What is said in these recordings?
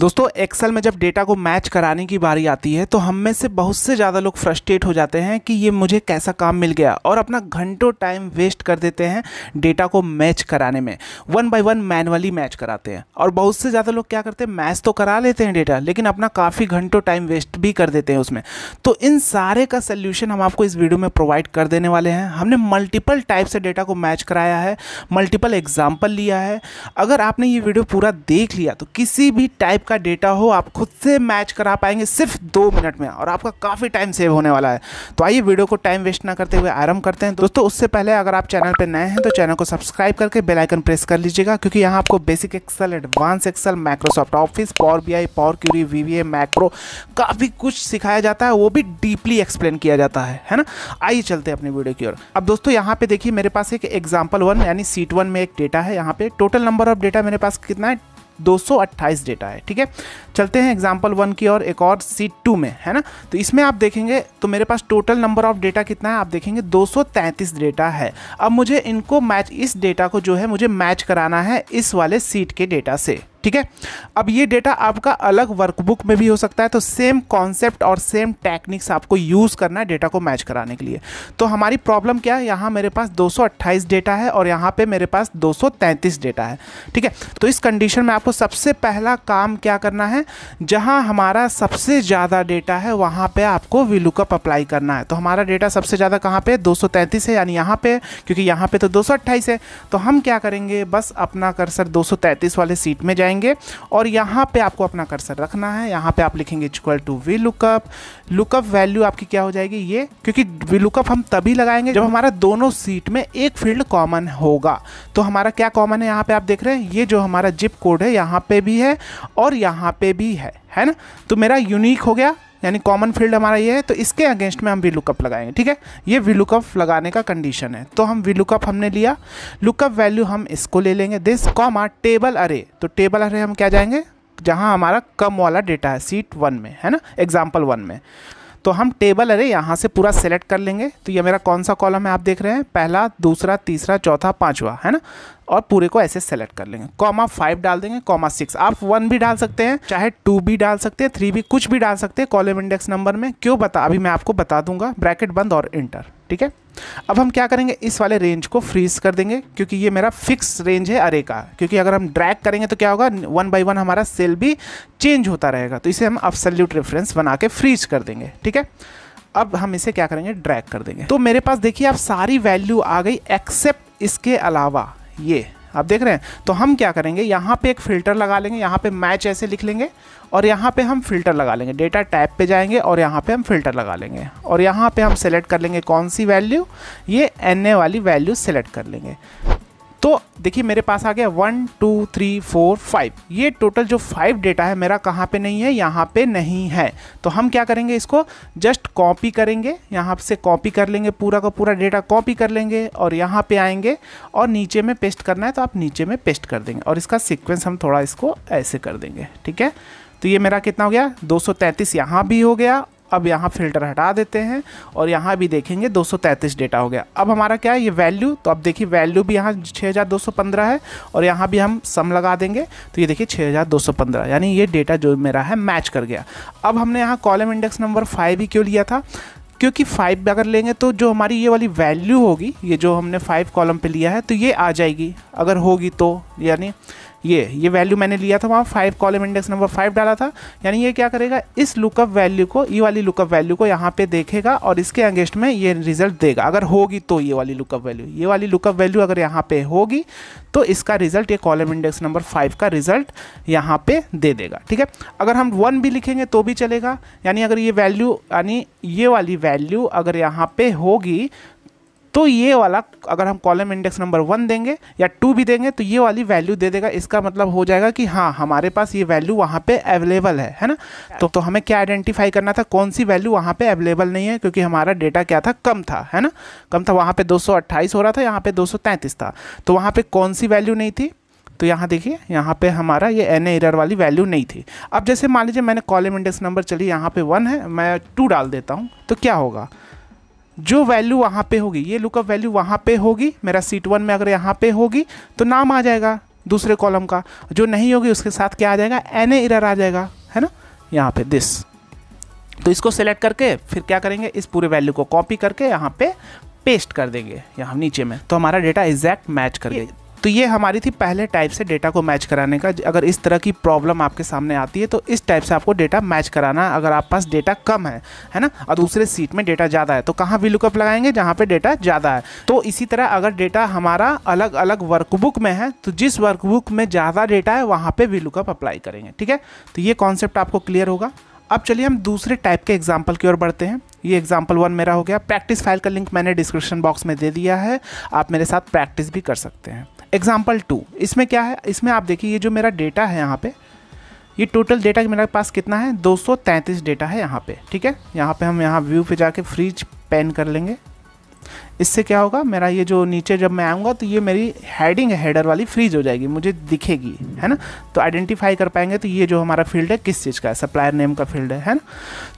दोस्तों एक्सेल में जब डेटा को मैच कराने की बारी आती है तो हम में से बहुत से ज़्यादा लोग फ्रस्ट्रेट हो जाते हैं कि ये मुझे कैसा काम मिल गया और अपना घंटों टाइम वेस्ट कर देते हैं डेटा को मैच कराने में one by one manually match कराते हैं और बहुत से ज़्यादा लोग क्या करते हैं मैच तो करा लेते हैं डेटा लेकिन अपना काफ़ी घंटों टाइम वेस्ट भी कर देते हैं उसमें तो इन सारे का सल्यूशन हम आपको इस वीडियो में प्रोवाइड कर देने वाले हैं हमने मल्टीपल टाइप से डेटा को मैच कराया है मल्टीपल एग्जाम्पल लिया है अगर आपने ये वीडियो पूरा देख लिया तो किसी भी टाइप आपका डेटा हो आप खुद से मैच करा पाएंगे सिर्फ दो मिनट में और आपका काफ़ी टाइम सेव होने वाला है तो आइए वीडियो को टाइम वेस्ट ना करते हुए आरंभ करते हैं दोस्तों उससे पहले अगर आप चैनल पर नए हैं तो चैनल को सब्सक्राइब करके बेलाइकन प्रेस कर लीजिएगा क्योंकि यहाँ आपको basic Excel advance Excel Microsoft Office Power B I Power Query V B A macro काफ़ी कुछ सिखाया जाता है वो भी डीपली एक्सप्लेन किया जाता है है ना आइए चलते हैं अपने वीडियो की ओर अब दोस्तों यहाँ पे देखिए मेरे पास एक एग्जाम्पल वन यानी सीट वन में एक डेटा है यहाँ पे टोटल नंबर ऑफ डेटा मेरे पास कितना है 228 डेटा है ठीक है चलते हैं एग्जाम्पल वन की और एक और सीट टू में है ना तो इसमें आप देखेंगे तो मेरे पास टोटल नंबर ऑफ डेटा कितना है आप देखेंगे 233 डेटा है अब मुझे इनको मैच इस डेटा को जो है मुझे मैच कराना है इस वाले सीट के डेटा से ठीक है अब ये डेटा आपका अलग वर्कबुक में भी हो सकता है तो सेम कॉन्सेप्ट और सेम टेक्निक्स आपको यूज़ करना है डेटा को मैच कराने के लिए तो हमारी प्रॉब्लम क्या है यहाँ मेरे पास 228 डेटा है और यहाँ पे मेरे पास 233 डेटा है ठीक है तो इस कंडीशन में आपको सबसे पहला काम क्या करना है जहाँ हमारा सबसे ज़्यादा डेटा है वहाँ पर आपको वी अप्लाई करना है तो हमारा डेटा सबसे ज़्यादा कहाँ पर दो है यानी यहाँ पर क्योंकि यहाँ पर तो दो है तो हम क्या करेंगे बस अपना कर्सर दो वाले सीट में जाएंगे जाएंगे और यहाँ पे आपको अपना कर्सर रखना है यहाँ पे आप लिखेंगे equal to V lookup lookup value आपकी क्या हो जाएगी ये क्योंकि वी लुकअप हम तभी लगाएंगे जब हमारा दोनों सीट में एक फील्ड कॉमन होगा तो हमारा क्या कॉमन है यहाँ पे आप देख रहे हैं ये जो हमारा जिप कोड है यहाँ पे भी है और यहाँ पे भी है है ना तो मेरा यूनिक हो गया यानी कॉमन फील्ड हमारा ये है तो इसके अगेंस्ट में हम वी लुकअप लगाएंगे ठीक है ये वी लुकअप लगाने का कंडीशन है तो हम वी लुकअप हमने लिया लुकअप वैल्यू हम इसको ले लेंगे दिस कॉमा टेबल अरे तो टेबल अरे हम क्या जाएंगे जहाँ हमारा कम वाला डेटा है सीट वन में है ना एग्जाम्पल वन में तो हम टेबल अरे यहाँ से पूरा सेलेक्ट कर लेंगे तो ये मेरा कौन सा कॉलम है आप देख रहे हैं पहला दूसरा तीसरा चौथा पाँचवा है ना और पूरे को ऐसे सेलेक्ट कर लेंगे कॉमा फाइव डाल देंगे कॉमा सिक्स आप वन भी डाल सकते हैं चाहे टू भी डाल सकते हैं थ्री भी कुछ भी डाल सकते हैं कॉलम इंडेक्स नंबर में क्यों बता अभी मैं आपको बता दूंगा ब्रैकेट बंद और इंटर ठीक है अब हम क्या करेंगे इस वाले रेंज को फ्रीज कर देंगे क्योंकि ये मेरा फिक्स रेंज है अरे का क्योंकि अगर हम ड्रैग करेंगे तो क्या होगा वन बाई वन हमारा सेल भी चेंज होता रहेगा तो इसे हम अब्सल्यूट रेफरेंस बना के फ्रीज कर देंगे ठीक है अब हम इसे क्या करेंगे ड्रैग कर देंगे तो मेरे पास देखिए आप सारी वैल्यू आ गई एक्सेप्ट इसके अलावा ये आप देख रहे हैं तो हम क्या करेंगे यहाँ पे एक फ़िल्टर लगा लेंगे यहाँ पे मैच ऐसे लिख लेंगे और यहाँ पे हम फ़िल्टर लगा लेंगे डेटा टैब पे जाएंगे और यहाँ पे हम फ़िल्टर लगा लेंगे और यहाँ पे हम सेलेक्ट कर लेंगे कौन सी वैल्यू ये एन वाली वैल्यू सेलेक्ट कर लेंगे तो देखिए मेरे पास आ गया one two three four five ये टोटल जो फाइव डेटा है मेरा कहाँ पे नहीं है यहाँ पे नहीं है तो हम क्या करेंगे इसको जस्ट कॉपी करेंगे यहाँ से कॉपी कर लेंगे पूरा का पूरा डेटा कॉपी कर लेंगे और यहाँ पे आएंगे और नीचे में पेस्ट करना है तो आप नीचे में पेस्ट कर देंगे और इसका सिक्वेंस हम थोड़ा इसको ऐसे कर देंगे ठीक है तो ये मेरा कितना हो गया दो सौ यहाँ भी हो गया अब यहाँ फिल्टर हटा देते हैं और यहाँ भी देखेंगे 233 डेटा हो गया अब हमारा क्या है ये वैल्यू तो अब देखिए वैल्यू भी यहाँ 6215 है और यहाँ भी हम सम लगा देंगे तो ये देखिए 6215 यानी ये डेटा जो मेरा है मैच कर गया अब हमने यहाँ कॉलम इंडेक्स नंबर फाइव ही क्यों लिया था क्योंकि फाइव अगर लेंगे तो जो हमारी ये वाली वैल्यू होगी ये जो हमने फाइव कॉलम पर लिया है तो ये आ जाएगी अगर होगी तो यानी ये ये वैल्यू मैंने लिया था वहाँ five column index number five डाला था यानी ये क्या करेगा इस लुकअप वैल्यू को ये वाली लुकअप वैल्यू को यहाँ पे देखेगा और इसके अगेंस्ट में ये रिजल्ट देगा अगर होगी तो ये वाली लुकअप वैल्यू ये वाली लुकअप वैल्यू अगर यहाँ पे होगी तो इसका रिजल्ट ये कॉलम इंडेक्स नंबर फाइव का रिजल्ट यहाँ पे दे देगा ठीक है अगर हम वन भी लिखेंगे तो भी चलेगा यानी अगर ये वैल्यू यानी ये वाली वैल्यू अगर यहाँ पे होगी तो ये वाला अगर हम कॉलम इंडेक्स नंबर वन देंगे या टू भी देंगे तो ये वाली वैल्यू दे देगा इसका मतलब हो जाएगा कि हाँ हमारे पास ये वैल्यू वहाँ पे अवेलेबल है है ना तो तो हमें क्या आइडेंटिफाई करना था कौन सी वैल्यू वहाँ पे अवेलेबल नहीं है क्योंकि हमारा डेटा क्या था कम था है ना कम था वहाँ पर दो हो रहा था यहाँ पर दो था तो वहाँ पर कौन सी वैल्यू नहीं थी तो यहाँ देखिए यहाँ पे हमारा ये एन एरर वाली वैल्यू नहीं थी अब जैसे मान लीजिए मैंने कॉलम इंडेक्स नंबर चली यहाँ पे वन है मैं टू डाल देता हूँ तो क्या होगा जो वैल्यू वहाँ पे होगी ये लुकअप वैल्यू वहाँ पे होगी मेरा सीट वन में अगर यहाँ पे होगी तो नाम आ जाएगा दूसरे कॉलम का जो नहीं होगी उसके साथ क्या आ जाएगा एन एरर आ जाएगा है ना यहाँ पे दिस तो इसको सेलेक्ट करके फिर क्या करेंगे इस पूरे वैल्यू को कॉपी करके यहाँ पे पेस्ट कर देंगे यहाँ नीचे में तो हमारा डेटा एग्जैक्ट मैच कर देगा तो ये हमारी थी पहले टाइप से डेटा को मैच कराने का अगर इस तरह की प्रॉब्लम आपके सामने आती है तो इस टाइप से आपको डेटा मैच कराना है अगर आप पास डेटा कम है है ना और दूसरे सीट में डेटा ज़्यादा है तो कहाँ वी लुकअप लगाएंगे जहाँ पर डेटा ज़्यादा है तो इसी तरह अगर डेटा हमारा अलग अलग वर्कबुक में है तो जिस वर्कबुक में ज़्यादा डेटा है वहाँ पर वी लुकअप अप्लाई करेंगे ठीक है तो ये कॉन्सेप्ट आपको क्लियर होगा अब चलिए हम दूसरे टाइप के एग्जाम्पल की ओर बढ़ते हैं ये एग्जाम्पल वन मेरा हो गया प्रैक्टिस फाइल का लिंक मैंने डिस्क्रिप्शन बॉक्स में दे दिया है आप मेरे साथ प्रैक्टिस भी कर सकते हैं एग्ज़ाम्पल टू इसमें क्या है इसमें आप देखिए ये जो मेरा डेटा है यहाँ पे ये टोटल डेटा मेरे पास कितना है 233 डेटा है यहाँ पे ठीक है यहाँ पे हम यहाँ व्यू पे जाके फ्रिज पेन कर लेंगे इससे क्या होगा मेरा ये जो नीचे जब मैं आऊँगा तो ये मेरी हेडिंग है हेडर वाली फ्रीज हो जाएगी मुझे दिखेगी है ना तो आइडेंटिफाई कर पाएंगे तो ये जो हमारा फील्ड है किस चीज़ का है सप्लायर नेम का फील्ड है है ना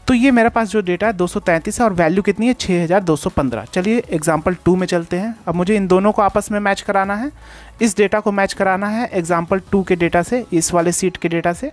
तो ये मेरे पास जो डेटा है दो है और वैल्यू कितनी है छः चलिए एग्जाम्पल टू में चलते हैं अब मुझे इन दोनों को आपस में मैच कराना है इस डेटा को मैच कराना है एग्जाम्पल टू के डेटा से इस वाले सीट के डेटा से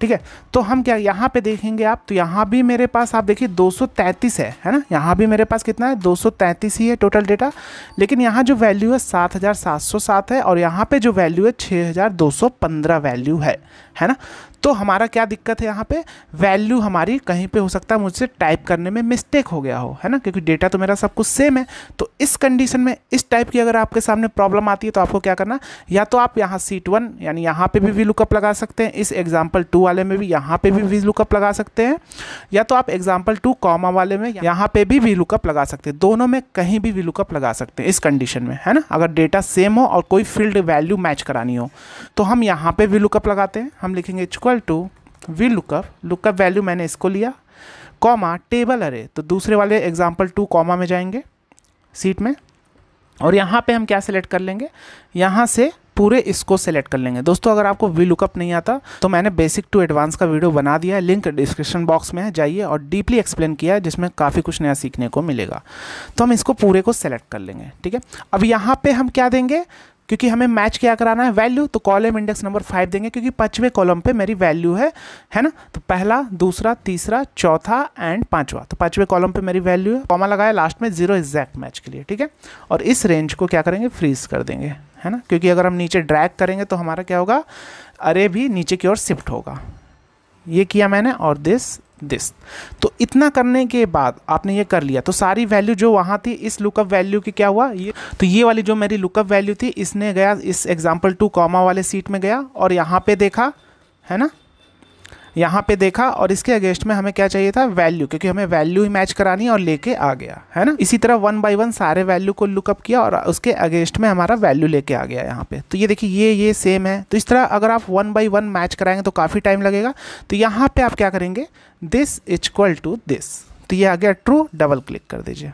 ठीक है तो हम क्या यहाँ पे देखेंगे आप तो यहाँ भी मेरे पास आप देखिए 233 है है ना यहाँ भी मेरे पास कितना है 233 ही है टोटल डेटा लेकिन यहाँ जो वैल्यू है 7707 है और यहाँ पे जो वैल्यू है 6215 वैल्यू है है ना तो हमारा क्या दिक्कत है यहाँ पे वैल्यू हमारी कहीं पे हो सकता है मुझसे टाइप करने में मिस्टेक हो गया हो है ना क्योंकि डेटा तो मेरा सब कुछ सेम है तो इस कंडीशन में इस टाइप की अगर आपके सामने प्रॉब्लम आती है तो आपको क्या करना या तो आप यहाँ सीट वन यानी यहाँ पे भी वी लुकअप लगा सकते हैं इस एग्जाम्पल टू वाले में भी यहाँ पे भी वी लुकअप लगा सकते हैं या तो आप एग्जाम्पल टू कॉमा वाले में यहाँ पे भी वी लुकअप लगा सकते हैं दोनों में कहीं भी वी लुकअप लगा सकते हैं इस कंडीशन में है ना अगर डेटा सेम हो और कोई फील्ड वैल्यू मैच करानी हो तो हम यहाँ पे वी लुकअप लगाते हैं हम लिखेंगे equal to V lookup lookup value मैंने इसको लिया कॉमा टेबल अरे तो दूसरे वाले एग्जाम्पल टू कॉमा में जाएंगे सीट में और यहाँ पे हम क्या सेलेक्ट कर लेंगे यहाँ से पूरे इसको सेलेक्ट कर लेंगे दोस्तों अगर आपको वी लुकअप नहीं आता तो मैंने बेसिक टू एडवांस का वीडियो बना दिया है लिंक डिस्क्रिप्शन बॉक्स में है जाइए और डीपली एक्सप्लेन किया है जिसमें काफ़ी कुछ नया सीखने को मिलेगा तो हम इसको पूरे को सेलेक्ट कर लेंगे ठीक है अब यहाँ पर हम क्या देंगे क्योंकि हमें मैच क्या कराना है वैल्यू तो कॉलम इंडेक्स नंबर फाइव देंगे क्योंकि पाँचवें कॉलम पे मेरी वैल्यू है है ना तो पहला दूसरा तीसरा चौथा एंड पांचवा तो पाँचवें कॉलम पे मेरी वैल्यू है कॉमा लगाया लास्ट में जीरो एग्जैक्ट मैच के लिए ठीक है और इस रेंज को क्या करेंगे फ्रीज कर देंगे है ना क्योंकि अगर हम नीचे ड्रैक करेंगे तो हमारा क्या होगा अरे भी नीचे की ओर शिफ्ट होगा ये किया मैंने और दिस दिस तो इतना करने के बाद आपने ये कर लिया तो सारी वैल्यू जो वहाँ थी इस लुकअप वैल्यू की क्या हुआ ये तो ये वाली जो मेरी लुकअप वैल्यू थी इसने गया इस एग्जाम्पल टू कॉमा वाले सीट में गया और यहाँ पे देखा है ना यहाँ पे देखा और इसके अगेंस्ट में हमें क्या चाहिए था वैल्यू क्योंकि हमें वैल्यू ही मैच करानी और लेके आ गया है ना इसी तरह वन बाई वन सारे वैल्यू को लुकअप किया और उसके अगेंस्ट में हमारा वैल्यू लेके आ गया यहाँ पे तो ये देखिए ये ये सेम है तो इस तरह अगर आप वन बाई वन मैच कराएंगे तो काफ़ी टाइम लगेगा तो यहाँ पे आप क्या करेंगे दिस इक्वल टू दिस तो ये आ गया ट्रू डबल क्लिक कर दीजिए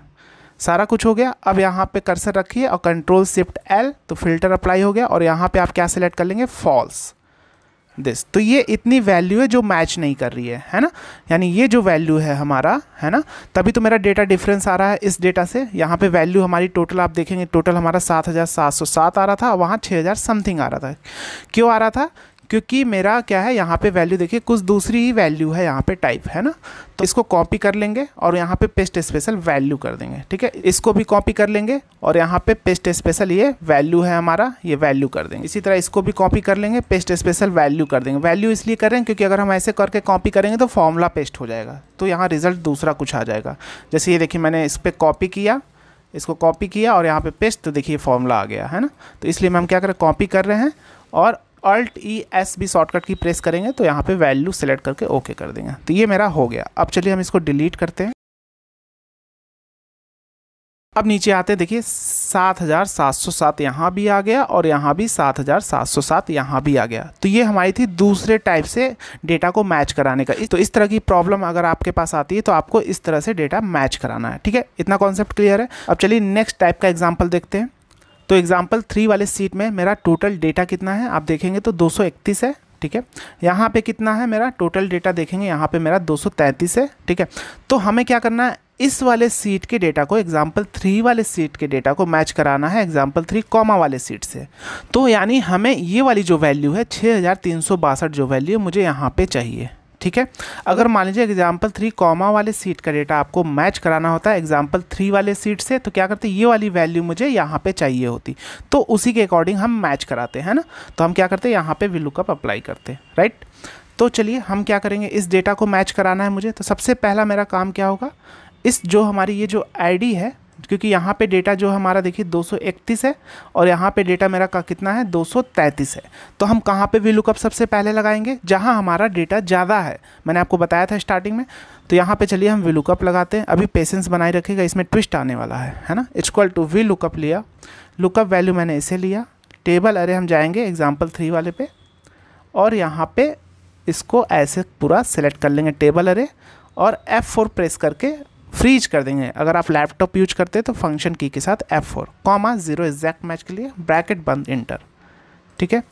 सारा कुछ हो गया अब यहाँ पे कर्सर रखिए और कंट्रोल शिफ्ट एल तो फिल्टर अप्लाई हो गया और यहाँ पे आप क्या सिलेक्ट कर लेंगे फॉल्स दिस तो ये इतनी वैल्यू है जो मैच नहीं कर रही है है ना यानी ये जो वैल्यू है हमारा है ना तभी तो मेरा डेटा डिफरेंस आ रहा है इस डेटा से यहाँ पे वैल्यू हमारी टोटल आप देखेंगे टोटल हमारा सात हज़ार सात सौ सात आ रहा था वहाँ छः हज़ार समथिंग आ रहा था क्यों आ रहा था क्योंकि मेरा क्या है यहाँ पे वैल्यू देखिए कुछ दूसरी ही वैल्यू है यहाँ पे टाइप है ना तो इसको कॉपी कर लेंगे और यहाँ पे पेस्ट स्पेशल वैल्यू कर देंगे ठीक है इसको भी कॉपी कर लेंगे और यहाँ पे पेस्ट स्पेशल ये वैल्यू है हमारा ये वैल्यू कर देंगे इसी तरह इसको भी कॉपी कर लेंगे पेस्ट स्पेशल वैल्यू कर देंगे वैल्यू इसलिए कर रहे हैं क्योंकि अगर हम ऐसे करके कॉपी करेंगे तो फॉर्मूला पेस्ट हो जाएगा तो यहाँ रिजल्ट दूसरा कुछ आ जाएगा जैसे ये देखिए मैंने इस पर कॉपी किया इसको कॉपी किया और यहाँ पे पेस्ट तो देखिए फॉर्मूला आ गया है ना तो इसलिए हम क्या करें कॉपी कर रहे हैं और अल्ट ई एस भी शॉर्टकट की प्रेस करेंगे तो यहाँ पे वैल्यू सेलेक्ट करके ओके कर देंगे तो ये मेरा हो गया अब चलिए हम इसको डिलीट करते हैं अब नीचे आते देखिए सात हज़ार सात सौ सात यहाँ भी आ गया और यहाँ भी सात हज़ार सात सौ सात यहाँ भी आ गया तो ये हमारी थी दूसरे टाइप से डेटा को मैच कराने का तो इस तरह की प्रॉब्लम अगर आपके पास आती है तो आपको इस तरह से डेटा मैच कराना है ठीक है इतना कॉन्सेप्ट क्लियर है अब चलिए नेक्स्ट टाइप का एग्जाम्पल देखते हैं तो एग्जाम्पल थ्री वाले सीट में मेरा टोटल डेटा कितना है आप देखेंगे तो 231 है ठीक है यहाँ पे कितना है मेरा टोटल डेटा देखेंगे यहाँ पे मेरा 233 है ठीक है तो हमें क्या करना है इस वाले सीट के डेटा को एग्जाम्पल थ्री वाले सीट के डेटा को मैच कराना है एग्जाम्पल थ्री कॉमा वाले सीट से तो यानी हमें ये वाली जो वैल्यू है छः जो वैल्यू है मुझे यहाँ पर चाहिए ठीक है अगर मान लीजिए एग्जाम्पल थ्री कॉमा वाले सीट का डेटा आपको मैच कराना होता है एग्जाम्पल थ्री वाले सीट से तो क्या करते ये वाली वैल्यू मुझे यहाँ पे चाहिए होती तो उसी के अकॉर्डिंग हम मैच कराते हैं ना तो हम क्या करते हैं यहाँ पे लुकअप अप्लाई करते हैं राइट तो चलिए हम क्या करेंगे इस डेटा को मैच कराना है मुझे तो सबसे पहला मेरा काम क्या होगा इस जो हमारी ये जो आई है क्योंकि यहाँ पे डेटा जो हमारा देखिए 231 है और यहाँ पे डेटा मेरा का कितना है 233 है तो हम कहाँ पे भी लुकअप सबसे पहले लगाएंगे जहाँ हमारा डेटा ज़्यादा है मैंने आपको बताया था स्टार्टिंग में तो यहाँ पे चलिए हम वी लुकअप लगाते हैं अभी पेशेंस बनाए रखेगा इसमें ट्विस्ट आने वाला है है ना इक्वल टू वी लुकअप लिया लुकअप वैल्यू मैंने इसे लिया टेबल अरे हम जाएंगे एग्जाम्पल थ्री वाले पे और यहाँ पर इसको ऐसे पूरा सेलेक्ट कर लेंगे टेबल अरे और F4 प्रेस करके फ्रीज कर देंगे अगर आप लैपटॉप यूज करते हैं तो फंक्शन की के साथ F four comma zero exact match के लिए ब्रैकेट बंद इंटर ठीक है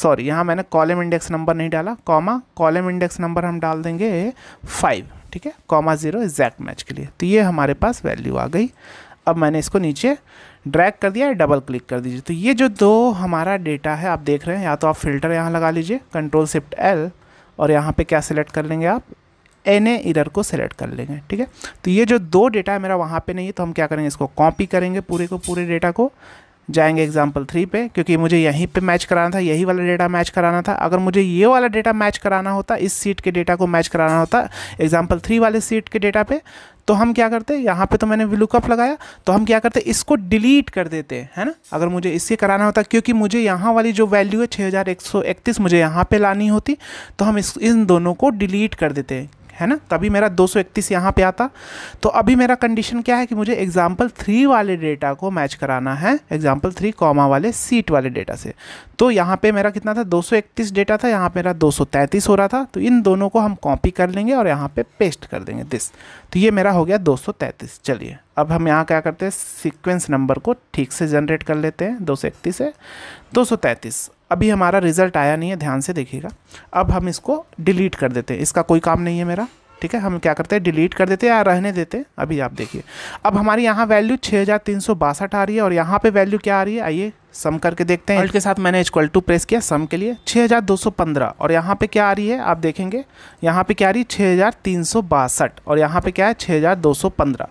सॉरी यहाँ मैंने कॉलम इंडेक्स नंबर नहीं डाला कॉमा कॉलम इंडेक्स नंबर हम डाल देंगे फाइव ठीक है कॉमा ज़ीरो एग्जैक्ट मैच के लिए तो ये हमारे पास वैल्यू आ गई अब मैंने इसको नीचे ड्रैग कर दिया डबल क्लिक कर दीजिए तो ये जो दो हमारा डेटा है आप देख रहे हैं या तो आप फिल्टर यहाँ लगा लीजिए कंट्रोल शिफ्ट एल और यहाँ पे क्या सिलेक्ट कर लेंगे आप एन एरर को सेलेक्ट कर लेंगे ठीक है तो ये जो दो डेटा है मेरा वहाँ पे नहीं है तो हम क्या करेंगे इसको कॉपी करेंगे पूरे को पूरे डेटा को जाएंगे एग्जाम्पल थ्री पे क्योंकि मुझे यहीं पे मैच कराना था यही वाला डेटा मैच कराना था अगर मुझे ये वाला डेटा मैच कराना होता इस सीट के डेटा को मैच कराना होता एग्जाम्पल थ्री वाले सीट के डेटा पे तो हम क्या करते यहाँ पे तो मैंने लुकअप लगाया तो हम क्या करते इसको डिलीट कर देते है ना अगर मुझे इससे कराना होता क्योंकि मुझे यहाँ वाली जो वैल्यू है छः मुझे यहाँ पे लानी होती तो हम इस इन दोनों को डिलीट कर देते हैं है ना तभी मेरा 231 यहाँ पर आता तो अभी मेरा कंडीशन क्या है कि मुझे एग्जाम्पल थ्री वाले डेटा को मैच कराना है एग्जाम्पल थ्री कॉमा वाले सीट वाले डेटा से तो यहाँ पे मेरा कितना था 231 डेटा था यहाँ मेरा तैंतीस हो रहा था तो इन दोनों को हम कॉपी कर लेंगे और यहाँ पे पेस्ट कर देंगे दिस तो ये मेरा हो गया तैंतीस चलिए अब हम यहाँ क्या करते हैं सिक्वेंस नंबर को ठीक से जनरेट कर लेते हैं दो से इकतीस है दो सौ तैंतीस अभी हमारा रिज़ल्ट आया नहीं है ध्यान से देखिएगा अब हम इसको डिलीट कर देते हैं इसका कोई काम नहीं है मेरा ठीक है हम क्या करते हैं डिलीट कर देते हैं या रहने देते हैं अभी आप देखिए अब हमारे यहाँ वैल्यू छः हज़ार तीन सौ बासठ आ रही है और यहाँ पे वैल्यू क्या आ रही है आइए सम करके देखते हैं इसके साथ मैंने इक्वल टू प्रेस किया सम के लिए 6215 और यहाँ पे क्या आ रही है आप देखेंगे यहाँ पे क्या आ रही है बासठ और यहाँ पर क्या है पंद्रह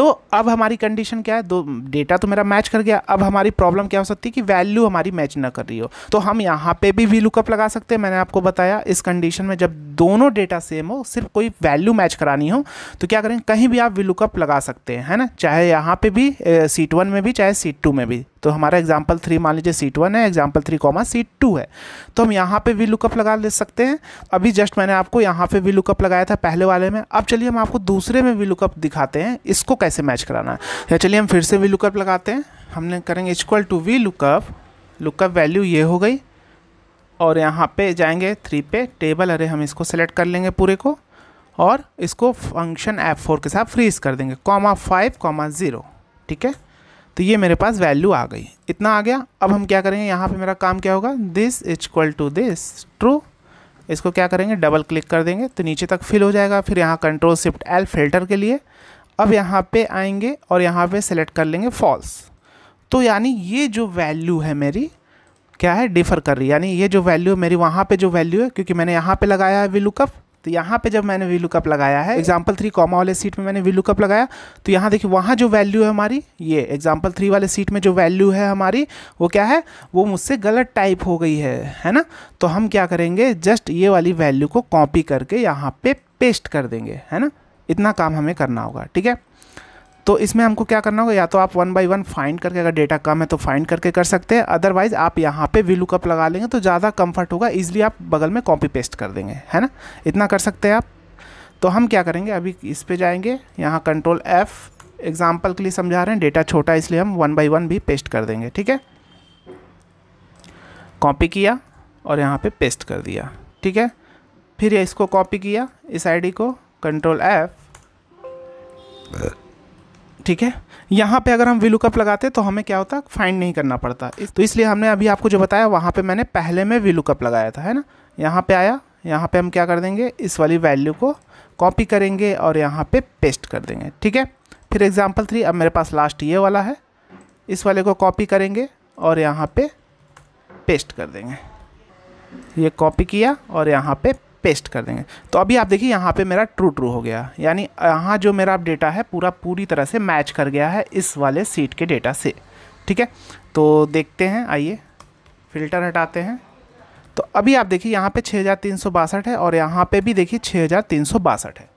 तो अब हमारी कंडीशन क्या है दो डेटा तो मेरा मैच कर गया अब हमारी प्रॉब्लम क्या हो सकती है कि वैल्यू हमारी मैच ना कर रही हो तो हम यहाँ पे भी वी लुकअप लगा सकते हैं मैंने आपको बताया इस कंडीशन में जब दोनों डेटा सेम हो सिर्फ कोई वैल्यू मैच करानी हो तो क्या करें कहीं भी आप वी लुकअप लगा सकते हैं है ना चाहे यहाँ पे भी सीट वन में भी चाहे सीट टू में भी तो हमारा एग्जाम्पल थ्री मान लीजिए सीट वन है example three comma sheet two है तो हम यहाँ पे वी लुकअप लगा ले सकते हैं अभी जस्ट मैंने आपको यहाँ पे वी लुकअप लगाया था पहले वाले में अब चलिए हम आपको दूसरे में वी लुकअप दिखाते हैं इसको कैसे मैच कराना है या चलिए हम फिर से वी लुकअप लगाते हैं हमने करेंगे equal to V lookup lookup value ये हो गई और यहाँ पर जाएंगे थ्री पे टेबल अरे हम इसको सेलेक्ट कर लेंगे पूरे को और इसको फंक्शन एफ फोर के साथ फ्रीज कर देंगे कॉमा फाइव कॉमा ज़ीरो ठीक है तो ये मेरे पास वैल्यू आ गई इतना आ गया अब हम क्या करेंगे यहाँ पे मेरा काम क्या होगा this is equal to this true इसको क्या करेंगे डबल क्लिक कर देंगे तो नीचे तक फिल हो जाएगा फिर यहाँ कंट्रोल शिफ्ट एल फिल्टर के लिए अब यहाँ पे आएंगे और यहाँ पे सेलेक्ट कर लेंगे फॉल्स तो यानी ये जो वैल्यू है मेरी क्या है डिफ़र कर रही है यानी ये जो वैल्यू मेरी वहाँ पे जो वैल्यू है क्योंकि मैंने यहाँ पे लगाया है वी लुकअप तो यहाँ पे जब मैंने वी लुकअप लगाया है एग्जाम्पल थ्री कॉमा वाले सीट में मैंने वी लुकअप लगाया तो यहाँ देखिए वहाँ जो वैल्यू है हमारी ये एग्जाम्पल थ्री वाले सीट में जो वैल्यू है हमारी वो क्या है वो मुझसे गलत टाइप हो गई है है ना तो हम क्या करेंगे जस्ट ये वाली वैल्यू को कॉपी करके यहाँ पे पेस्ट कर देंगे है ना इतना काम हमें करना होगा ठीक है तो इसमें हमको क्या करना होगा या तो आप वन बाई वन फाइंड करके अगर डेटा कम है तो फाइंड करके कर सकते हैं अदरवाइज़ आप यहाँ पे वी लुकअप लगा लेंगे तो ज़्यादा कंफर्ट होगा ईजिली आप बगल में कॉपी पेस्ट कर देंगे है ना इतना कर सकते हैं आप तो हम क्या करेंगे अभी इस पर जाएंगे यहाँ कंट्रोल एफ़ एग्ज़ाम्पल के लिए समझा रहे हैं डेटा छोटा इसलिए हम वन बाई वन भी पेस्ट कर देंगे ठीक है कॉपी किया और यहाँ पे पेस्ट कर दिया ठीक है फिर इसको कॉपी किया इस आई को कंट्रोल एफ़ ठीक है यहाँ पे अगर हम वीलुकअप लगाते तो हमें क्या होता फाइंड नहीं करना पड़ता तो इसलिए हमने अभी आपको जो बताया वहाँ पे मैंने पहले में वीलुकअप लगाया था है ना यहाँ पे आया यहाँ पे हम क्या कर देंगे इस वाली वैल्यू को कॉपी करेंगे और यहाँ पे पेस्ट कर देंगे ठीक है फिर एग्ज़ाम्पल थ्री अब मेरे पास लास्ट ये वाला है इस वाले को कॉपी करेंगे और यहाँ पे पेस्ट कर देंगे ये कॉपी किया और यहाँ पे पेस्ट कर देंगे तो अभी आप देखिए यहाँ पे मेरा ट्रू ट्रू हो गया यानी यहाँ जो मेरा डेटा है पूरा पूरी तरह से मैच कर गया है इस वाले सीट के डेटा से ठीक है तो देखते हैं आइए फ़िल्टर हटाते हैं तो अभी आप देखिए यहाँ पे छः है और यहाँ पे भी देखिए छः है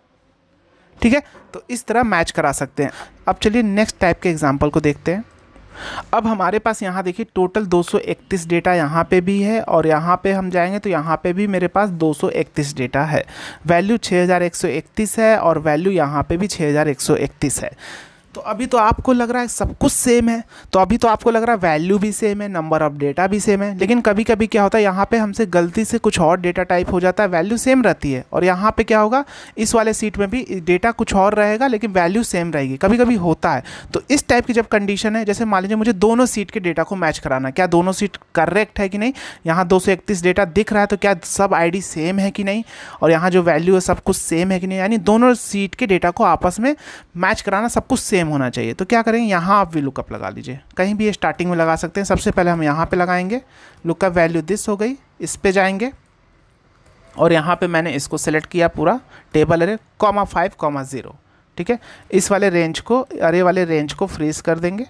ठीक है तो इस तरह मैच करा सकते हैं अब चलिए नेक्स्ट टाइप के एग्जाम्पल को देखते हैं अब हमारे पास यहाँ देखिए टोटल 231 डेटा यहाँ पे भी है और यहाँ पे हम जाएंगे तो यहाँ पे भी मेरे पास 231 डेटा है वैल्यू 6131 है और वैल्यू यहाँ पे भी 6131 है तो अभी तो आपको लग रहा है सब कुछ सेम है तो अभी तो आपको लग रहा है वैल्यू भी सेम है नंबर ऑफ डेटा भी सेम है लेकिन कभी कभी क्या होता है यहाँ पे हमसे गलती से कुछ और डेटा टाइप हो जाता है वैल्यू सेम रहती है और यहाँ पे क्या होगा इस वाले सीट में भी डेटा कुछ और रहेगा लेकिन वैल्यू सेम रहेगी कभी कभी होता है तो इस टाइप की जब कंडीशन है जैसे मान लीजिए मुझे दोनों सीट के डेटा को मैच कराना क्या दोनों सीट करेक्ट है कि नहीं यहाँ दो डेटा दिख रहा है तो क्या सब आई सेम है कि नहीं और यहाँ जो वैल्यू है सब कुछ सेम है कि नहीं यानी दोनों सीट के डेटा को आपस में मैच कराना सब कुछ सेम सेम होना चाहिए तो क्या करेंगे यहाँ आप भी लुकअप लगा लीजिए कहीं भी ये स्टार्टिंग में लगा सकते हैं सबसे पहले हम यहाँ पे लगाएंगे लुकअप वैल्यू दिस हो गई इस पे जाएंगे और यहाँ पे मैंने इसको सेलेक्ट किया पूरा टेबल अरे कॉमा फाइव कॉमा ज़ीरो ठीक है इस वाले रेंज को अरे वाले रेंज को फ्रीज कर देंगे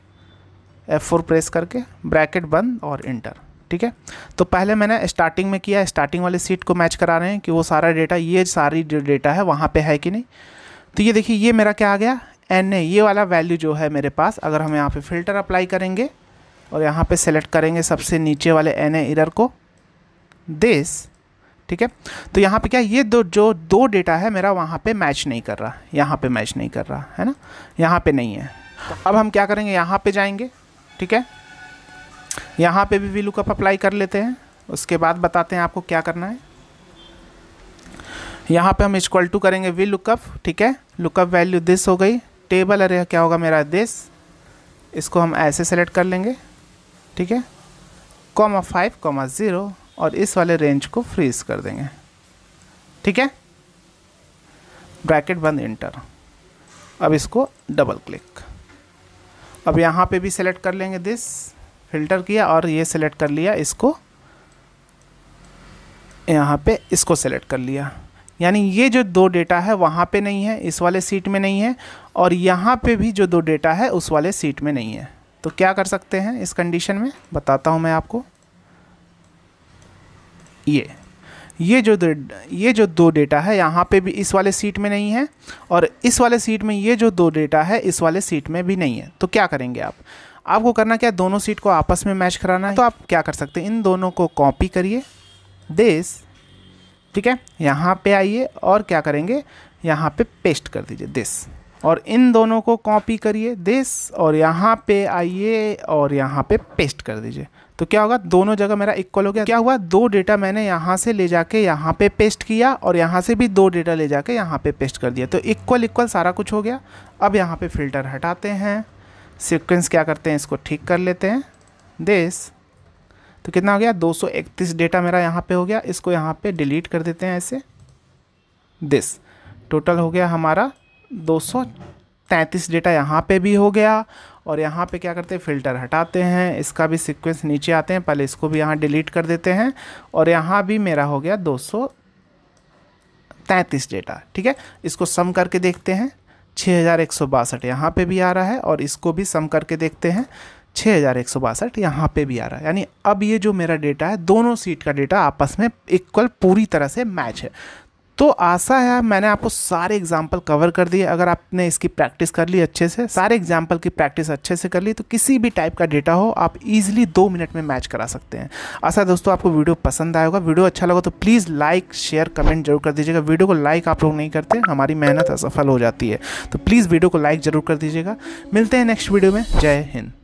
एफ फोर प्रेस करके ब्रैकेट बंद और इंटर ठीक है तो पहले मैंने स्टार्टिंग में किया स्टार्टिंग वाले सीट को मैच करा रहे हैं कि वो सारा डेटा ये सारी डेटा है वहाँ पे है कि नहीं तो ये देखिए ये मेरा क्या आ गया एन ए ये वाला वैल्यू जो है मेरे पास अगर हम यहाँ पे फ़िल्टर अप्लाई करेंगे और यहाँ पे सेलेक्ट करेंगे सबसे नीचे वाले एन ए इरर को दिस ठीक है तो यहाँ पे क्या ये दो जो दो डेटा है मेरा वहाँ पे मैच नहीं कर रहा यहाँ पे मैच नहीं कर रहा है ना यहाँ पे नहीं है अब हम क्या करेंगे यहाँ पे जाएंगे ठीक है यहाँ पे भी वी लुकअप अप्लाई कर लेते हैं उसके बाद बताते हैं आपको क्या करना है यहाँ पे हम इक्वल टू करेंगे वी लुकअप ठीक है लुकअप वैल्यू दिस हो गई टेबल अरे क्या होगा मेरा दिस इसको हम ऐसे सेलेक्ट कर लेंगे ठीक है कॉमा फाइव कॉमा ज़ीरो और इस वाले रेंज को फ्रीज कर देंगे ठीक है ब्रैकेट बंद इंटर अब इसको डबल क्लिक अब यहाँ पे भी सेलेक्ट कर लेंगे दिस फिल्टर किया और ये सेलेक्ट कर लिया इसको यहाँ पे इसको सेलेक्ट कर लिया यानी ये जो दो डेटा है वहाँ पे नहीं है इस वाले सीट में नहीं है और यहाँ पे भी जो दो डेटा है उस वाले सीट में नहीं है तो क्या कर सकते हैं इस कंडीशन में बताता हूँ मैं आपको ये ये जो ये जो दो डेटा है यहाँ पे भी इस वाले सीट में नहीं है और इस वाले सीट में ये जो दो डेटा है इस वाले सीट में भी नहीं है तो क्या करेंगे आप आपको करना क्या दोनों सीट को आपस में मैच कराना है तो आप क्या कर सकते हैं इन दोनों को कॉपी करिए दिस ठीक है यहाँ पे आइए और क्या करेंगे यहाँ पे पेस्ट कर दीजिए दिस और इन दोनों को कॉपी करिए दिस और यहाँ पे आइए और यहाँ पे पेस्ट कर दीजिए तो क्या होगा दोनों जगह मेरा इक्वल हो गया क्या हुआ दो डेटा मैंने यहाँ से ले जाके यहाँ पे पेस्ट किया और यहाँ से भी दो डेटा ले जाके यहाँ पे पेस्ट कर दिया तो इक्वल इक्वल सारा कुछ हो गया अब यहाँ पे फिल्टर हटाते हैं सिक्वेंस क्या करते हैं इसको ठीक कर लेते हैं दिस तो कितना हो गया 231 डेटा मेरा यहाँ पे हो गया इसको यहाँ पे डिलीट कर देते हैं ऐसे दिस टोटल हो गया हमारा 233 डेटा यहाँ पे भी हो गया और यहाँ पे क्या करते हैं फ़िल्टर हटाते हैं इसका भी सीक्वेंस नीचे आते हैं पहले इसको भी यहाँ डिलीट कर देते हैं और यहाँ भी मेरा हो गया दो डेटा ठीक है इसको सम करके देखते हैं छः हज़ार एक सौ बासठ यहाँ पर भी आ रहा है और इसको भी सम करके देखते हैं छः हज़ार एक सौ बासठ यहाँ पर भी आ रहा है यानी अब ये जो मेरा डेटा है दोनों सीट का डेटा आपस में इक्वल पूरी तरह से मैच है तो आशा है मैंने आपको सारे एग्जाम्पल कवर कर दिए अगर आपने इसकी प्रैक्टिस कर ली अच्छे से सारे एग्जाम्पल की प्रैक्टिस अच्छे से कर ली तो किसी भी टाइप का डेटा हो आप इजीली दो मिनट में मैच करा सकते हैं आशा दोस्तों आपको वीडियो पसंद आएगा वीडियो अच्छा लगा तो प्लीज़ लाइक शेयर कमेंट जरूर कर दीजिएगा वीडियो को लाइक आप लोग नहीं करते हमारी मेहनत असफल हो जाती है तो प्लीज़ वीडियो को लाइक ज़रूर कर दीजिएगा मिलते हैं नेक्स्ट वीडियो में जय हिंद